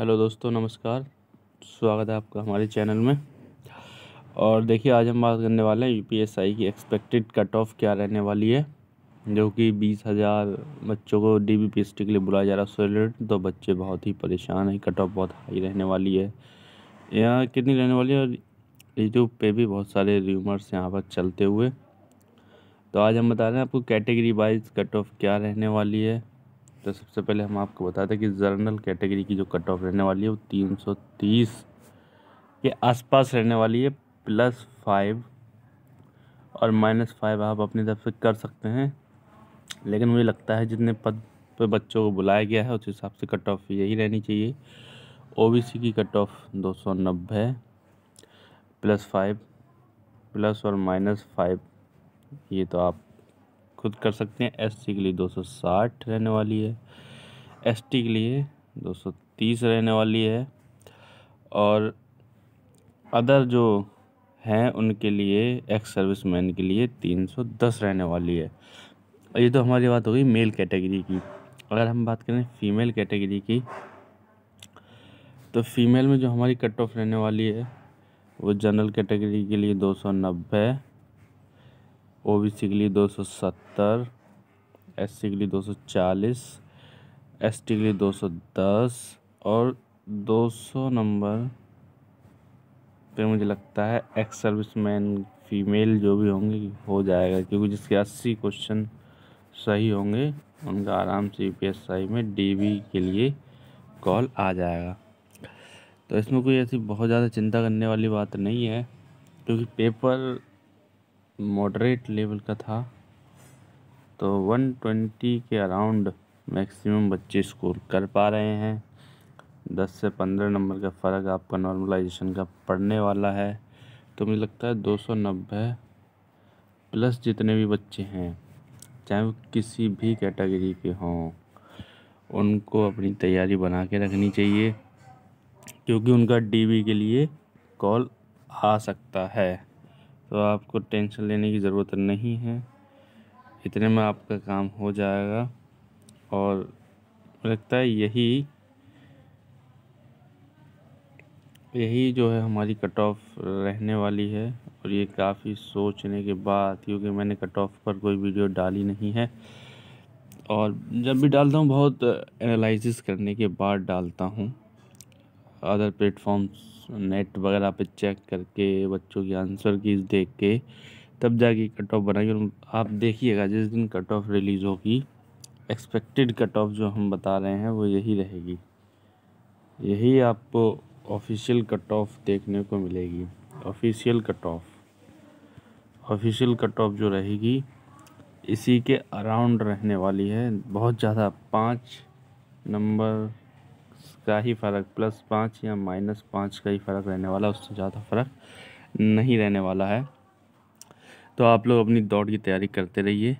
hello दोस्तों नमस्कार स्वागत है आपका हमारे चैनल में और देखिए आज हम बात करने वाले हैं यूपीएसआई की एक्सपेक्टेड कट ऑफ क्या रहने वाली है जो कि बीस हज़ार बच्चों को D B P S T के लिए बुलाया जा रहा है सोलेट तो बच्चे बहुत ही परेशान हैं कट ऑफ बहुत हाई रहने वाली है यहाँ कितनी रहने वाली है और यूट्यूब पर भी बहुत सारे र्यूमर्स यहाँ पर चलते हुए तो आज हम बता रहे हैं आपको कैटेगरी वाइज कट ऑफ क्या रहने वाली है तो सबसे पहले हम आपको बता दें कि जर्नल कैटेगरी की जो कट ऑफ रहने वाली है वो तीन सौ तीस के आसपास रहने वाली है प्लस फाइव और माइनस फाइव आप अपनी तरफ से कर सकते हैं लेकिन मुझे लगता है जितने पद पर बच्चों को बुलाया गया है उस हिसाब से कट ऑफ यही रहनी चाहिए ओबीसी की कट ऑफ दो सौ नब्बे प्लस फाइव प्लस और माइनस फाइव ये तो आप खुद कर सकते हैं एससी के लिए 260 रहने वाली है एसटी के लिए 230 रहने वाली है और अदर जो हैं उनके लिए एक्स सर्विस मैन के लिए 310 रहने वाली है ये तो हमारी बात हो गई मेल कैटेगरी की अगर हम बात करें फीमेल कैटेगरी की तो फीमेल में जो हमारी कट ऑफ रहने वाली है वो जनरल कैटेगरी के लिए 290 ओ बी सी के लिए दो सौ सत्तर एस सी के लिए दो सौ चालीस एस टी के लिए दो सौ दस और दो सौ नंबर पे मुझे लगता है एक्स सर्विस मैन फीमेल जो भी होंगे हो जाएगा क्योंकि जिसके अस्सी क्वेश्चन सही होंगे उनका आराम से यू पी एस आई में डी बी के लिए कॉल आ जाएगा तो इसमें कोई ऐसी बहुत ज़्यादा चिंता करने वाली बात नहीं है क्योंकि पेपर मॉडरेट लेवल का था तो 120 के अराउंड मैक्सिमम बच्चे स्कोर कर पा रहे हैं 10 से 15 नंबर का फ़र्क आपका नॉर्मलाइजेशन का पड़ने वाला है तो मुझे लगता है 290 प्लस जितने भी बच्चे हैं चाहे वो किसी भी कैटेगरी के हों उनको अपनी तैयारी बना के रखनी चाहिए क्योंकि उनका डीबी के लिए कॉल आ सकता है तो आपको टेंशन लेने की ज़रूरत नहीं है इतने में आपका काम हो जाएगा और लगता है यही यही जो है हमारी कट ऑफ रहने वाली है और ये काफ़ी सोचने के बाद क्योंकि मैंने कट ऑफ पर कोई वीडियो डाली नहीं है और जब भी डालता हूँ बहुत एनालिस करने के बाद डालता हूँ अदर प्लेटफॉर्म्स नेट वगैरह पे चेक करके बच्चों की आंसर की देख के तब जाके कट ऑफ बनाएंगे आप देखिएगा जिस दिन कट ऑफ रिलीज़ होगी एक्सपेक्टेड कट ऑफ जो हम बता रहे हैं वो यही रहेगी यही आपको ऑफिशियल कट ऑफ देखने को मिलेगी official cut off official cut off जो रहेगी इसी के अराउंड रहने वाली है बहुत ज़्यादा पाँच नंबर का ही फ़र्क प्लस पाँच या माइनस पाँच का ही फ़र्क रहने वाला उससे ज़्यादा फ़र्क नहीं रहने वाला है तो आप लोग अपनी दौड़ की तैयारी करते रहिए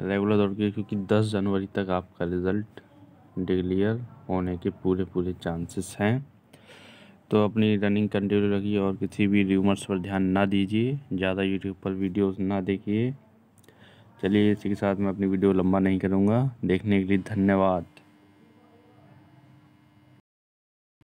रेगुलर दौड़ की क्योंकि दस जनवरी तक आपका रिज़ल्ट डिक्लियर होने के पूरे पूरे चांसेस हैं तो अपनी रनिंग कंटिन्यू रखिए और किसी भी र्यूमर्स पर ध्यान ना दीजिए ज़्यादा यूट्यूब पर वीडियोस ना देखिए चलिए इसी के साथ मैं अपनी वीडियो लंबा नहीं करूँगा देखने के लिए धन्यवाद